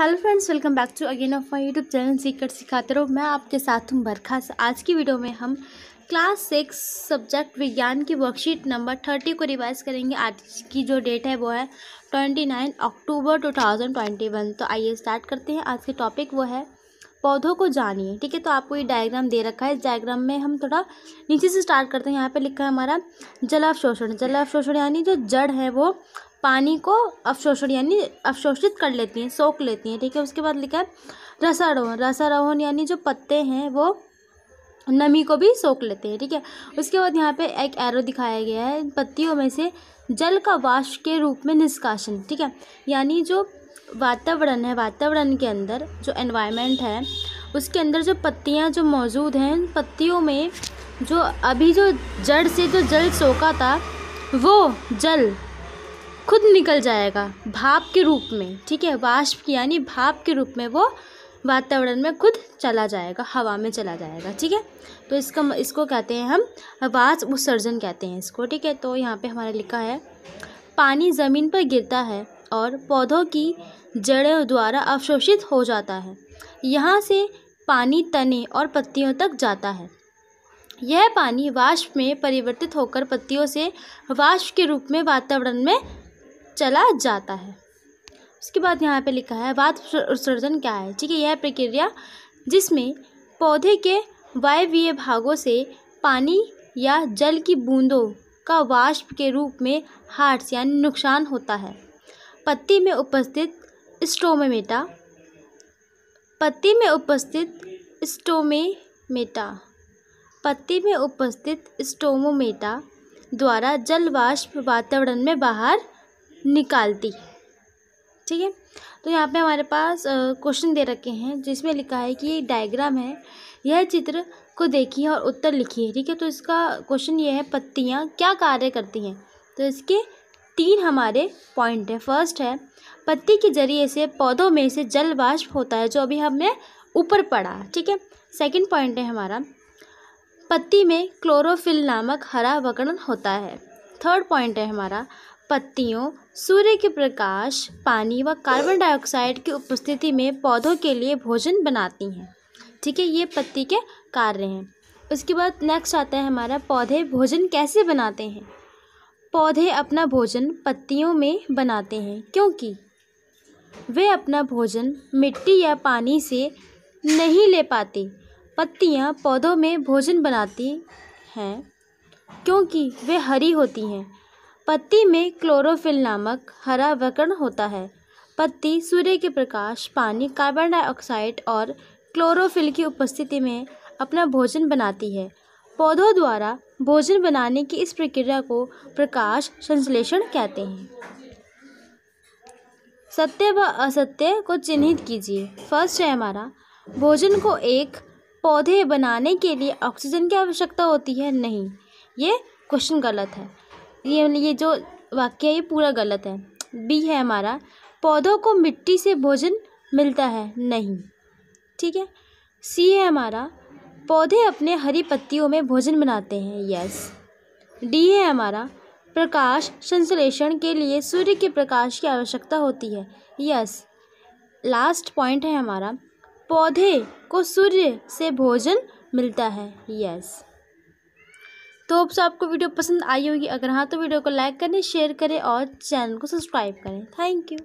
hello friends welcome back to again of my YouTube channel सीकर सिखाते रहो मैं आपके साथ हूँ बरखा आज की वीडियो में हम क्लास सिक्स सब्जेक्ट विज्ञान की वर्कशीट नंबर थर्टी को रिवाइज करेंगे आज की जो डेट है वो है twenty nine October two thousand twenty one तो आइए स्टार्ट करते हैं आज के टॉपिक वो है पौधों को जानिए ठीक है तो आपको ये डायग्राम दे रखा है इस डायग्राम में हम थोड़ा नीचे से स्टार्ट करते हैं यहाँ पे लिखा है हमारा जलावशोषण जलावशोषण यानी जो जड़ है वो पानी को अवशोषण यानी अवशोषित कर लेती हैं सोख लेती हैं ठीक है उसके बाद लिखा है रसारोहण रसारोहण यानी जो पत्ते हैं वो नमी को भी सोख लेते हैं ठीक है उसके बाद यहाँ पे एक एरो दिखाया गया है पत्तियों में से जल का वाष्प के रूप में निष्कासन ठीक है यानी जो वातावरण है वातावरण के अंदर जो एनवायरमेंट है उसके अंदर जो पत्तियाँ जो मौजूद हैं पत्तियों में जो अभी जो जड़ से जो जल सोखा था वो जल खुद निकल जाएगा भाप के रूप में ठीक है वाष्प यानी भाप के रूप में वो वातावरण में खुद चला जाएगा हवा में चला जाएगा ठीक है तो इसका इसको कहते हैं हम वाष उत्सर्जन कहते हैं इसको ठीक है तो यहाँ पे हमारा लिखा है पानी ज़मीन पर गिरता है और पौधों की जड़ों द्वारा अवशोषित हो जाता है यहाँ से पानी तने और पत्तियों तक जाता है यह पानी वाष्प में परिवर्तित होकर पत्तियों से वाष्प के रूप में वातावरण में चला जाता है उसके बाद यहाँ पे लिखा है वाद उत्सर्जन क्या है ठीक है यह प्रक्रिया जिसमें पौधे के वायवीय भागों से पानी या जल की बूंदों का वाष्प के रूप में हार्ट्स यानी नुकसान होता है पत्ती में उपस्थित स्टोमेमेटा पत्ती में उपस्थित स्टोमेमेटा पत्ती में उपस्थित स्टोमोमेटा द्वारा जल वाष्प वातावरण में बाहर निकालती ठीक है तो यहाँ पे हमारे पास क्वेश्चन दे रखे हैं जिसमें लिखा है कि ये डायग्राम है यह चित्र को देखिए और उत्तर लिखिए ठीक है तो इसका क्वेश्चन ये है पत्तियाँ क्या कार्य करती हैं तो इसके तीन हमारे पॉइंट हैं फर्स्ट है पत्ती के जरिए से पौधों में से जल वाष्प होता है जो अभी हमने ऊपर पढ़ा ठीक है सेकंड पॉइंट है हमारा पत्ती में क्लोरोफिल नामक हरा वकर्ण होता है थर्ड पॉइंट है हमारा पत्तियों सूर्य के प्रकाश पानी व कार्बन डाइऑक्साइड की उपस्थिति में पौधों के लिए भोजन बनाती हैं ठीक है ये पत्ती के कार्य हैं उसके बाद नेक्स्ट आता है हमारा पौधे भोजन कैसे बनाते हैं पौधे अपना भोजन पत्तियों में बनाते हैं क्योंकि वे अपना भोजन मिट्टी या पानी से नहीं ले पाते पत्तियाँ पौधों में भोजन बनाती हैं क्योंकि वे हरी होती हैं पत्ती में क्लोरोफिल नामक हरा वकर्ण होता है पत्ती सूर्य के प्रकाश पानी कार्बन डाइऑक्साइड और क्लोरोफिल की उपस्थिति में अपना भोजन बनाती है पौधों द्वारा भोजन बनाने की इस प्रक्रिया को प्रकाश संश्लेषण कहते हैं सत्य व असत्य को चिन्हित कीजिए फर्स्ट है हमारा भोजन को एक पौधे बनाने के लिए ऑक्सीजन की आवश्यकता होती है नहीं ये क्वेश्चन गलत है ये ये जो वाक्य है ये पूरा गलत है बी है हमारा पौधों को मिट्टी से भोजन मिलता है नहीं ठीक है सी है हमारा पौधे अपने हरी पत्तियों में भोजन बनाते हैं यस डी है हमारा प्रकाश संश्लेषण के लिए सूर्य के प्रकाश की आवश्यकता होती है यस लास्ट पॉइंट है हमारा पौधे को सूर्य से भोजन मिलता है यस तो होप्स आपको वीडियो पसंद आई होगी अगर हाँ तो वीडियो को लाइक करें शेयर करें और चैनल को सब्सक्राइब करें थैंक यू